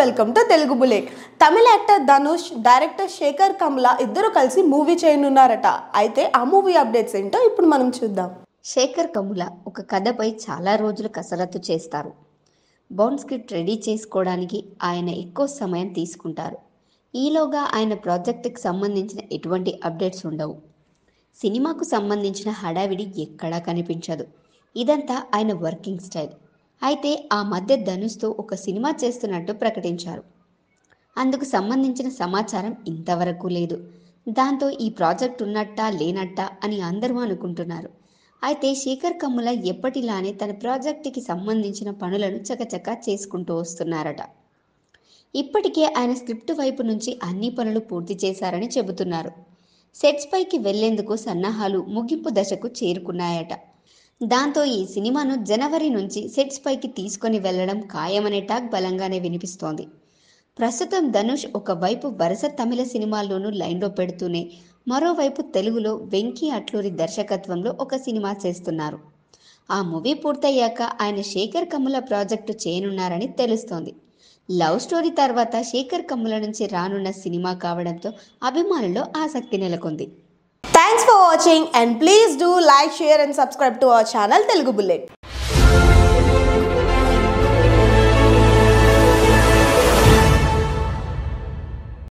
Welcome to Telugu bullet Tamil actor Dhanush director Sekhar Kammula ఇద్దరు కలిసి movie చేయనున్నారట అయితే ఆ మూవీ అప్డేట్స్ ఏంటో ఇప్పుడు మనం చూద్దాం శేఖర్ కమల ఒక కథపై చాలా రోజులు కసరత్తు చేస్తారు బౌండ్ స్క్రిప్ట్ రెడీ చేసుకోవడానికి ఆయన ఎక్కువ సమయం తీసుకుంటారు ఈలోగా ఆయన ప్రాజెక్టుకి సంబంధించిన ఎటువంటి అప్డేట్స్ ఉండవు సినిమాకు సంబంధించిన హడావిడి ఎక్కడా కనిపించదు ఇదంతా ఆయన వర్కింగ్ స్టైల్ అయితే ఆ మధ్య ధనుష్తో ఒక సినిమా చేస్తున్నట్టు ప్రకటించారు అందుకు సంబంధించిన సమాచారం ఇంతవరకు లేదు దాంతో ఈ ప్రాజెక్ట్ ఉన్నట్టా లేనట్టా అని అందరూ అనుకుంటున్నారు అయితే శేఖర్ కమ్ముల ఎప్పటిలానే తన ప్రాజెక్టుకి సంబంధించిన పనులను చకచకా చేసుకుంటూ వస్తున్నారట ఇప్పటికే ఆయన స్క్రిప్ట్ వైపు నుంచి అన్ని పనులు పూర్తి చేశారని చెబుతున్నారు సెట్స్ పైకి వెళ్లేందుకు సన్నాహాలు ముగింపు దశకు చేరుకున్నాయట దాంతో ఈ సినిమాను జనవరి నుంచి సెట్స్ పైకి తీసుకొని వెళ్లడం ఖాయమనే టాక్ బలంగానే వినిపిస్తోంది ప్రస్తుతం ధనుష్ ఒకవైపు వరుస తమిళ సినిమాల్లోనూ లైన్లో పెడుతూనే మరోవైపు తెలుగులో వెంకీ అట్లూరి దర్శకత్వంలో ఒక సినిమా చేస్తున్నారు ఆ మూవీ పూర్తయ్యాక ఆయన శేఖర్ కమ్ముల ప్రాజెక్టు చేయనున్నారని తెలుస్తోంది లవ్ స్టోరీ తర్వాత శేఖర్ కమ్ముల నుంచి రానున్న సినిమా కావడంతో అభిమానుల్లో ఆసక్తి నెలకొంది Thanks for watching and please do like, share and subscribe to our channel Telugu Bullet.